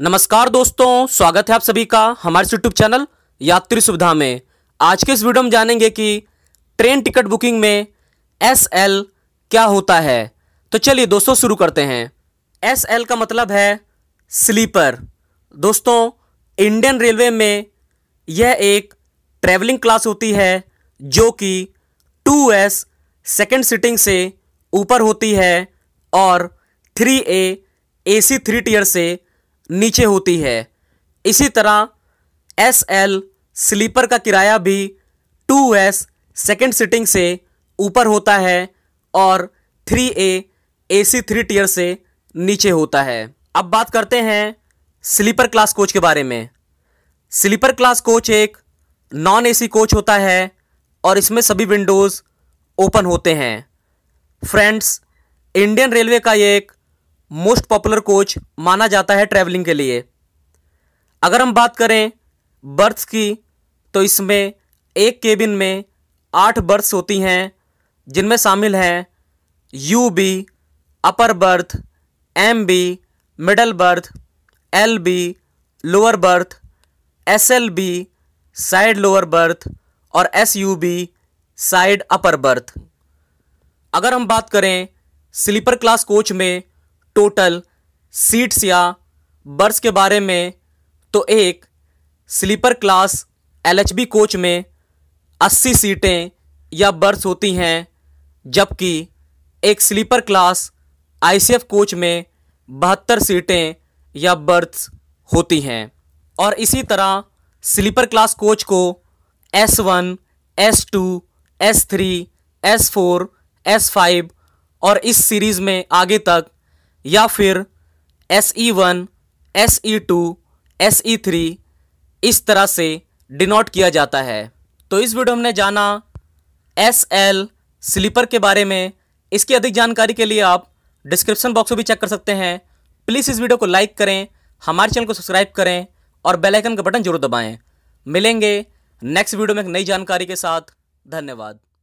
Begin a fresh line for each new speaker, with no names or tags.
नमस्कार दोस्तों स्वागत है आप सभी का हमारे यूट्यूब चैनल यात्री सुविधा में आज के इस वीडियो में जानेंगे कि ट्रेन टिकट बुकिंग में एस एल क्या होता है तो चलिए दोस्तों शुरू करते हैं एस एल का मतलब है स्लीपर दोस्तों इंडियन रेलवे में यह एक ट्रैवलिंग क्लास होती है जो कि टू एस सेकेंड सीटिंग से ऊपर होती है और three A A C three tier से नीचे होती है इसी तरह एस एल स्लीपर का किराया भी टू एस सेकेंड सीटिंग से ऊपर होता है और three A A C three tier से नीचे होता है अब बात करते हैं स्लीपर क्लास कोच के बारे में स्लीपर क्लास कोच एक नॉन एसी कोच होता है और इसमें सभी विंडोज़ ओपन होते हैं फ्रेंड्स इंडियन रेलवे का एक मोस्ट पॉपुलर कोच माना जाता है ट्रैवलिंग के लिए अगर हम बात करें बर्थ्स की तो इसमें एक केबिन में आठ बर्थ्स होती हैं जिनमें शामिल हैं U B upper berth M B middle berth L B lower berth S L B side lower berth और S U B side upper berth अगर हम बात करें स्लीपर क्लास कोच में टोटल सीट्स या बर्थ के बारे में तो एक स्लीपर क्लास एलएचबी कोच में 80 सीटें या बर्थ होती हैं जबकि एक स्लीपर क्लास आईसीएफ कोच में बहत्तर सीटें या बर्थ्स होती हैं और इसी तरह स्लीपर क्लास कोच को S one S two S three S four S five और इस सीरीज़ में आगे तक या फिर S E one S E two S E three इस तरह से डिनोट किया जाता है तो इस वीडियो हमने जाना एस एल स्लीपर के बारे में इसकी अधिक जानकारी के लिए आप डिस्क्रिप्शन बॉक्स में भी चेक कर सकते हैं प्लीज़ इस वीडियो को लाइक करें हमारे चैनल को सब्सक्राइब करें और बेल आइकन का बटन जरूर दबाएं मिलेंगे नेक्स्ट वीडियो में एक नई जानकारी के साथ धन्यवाद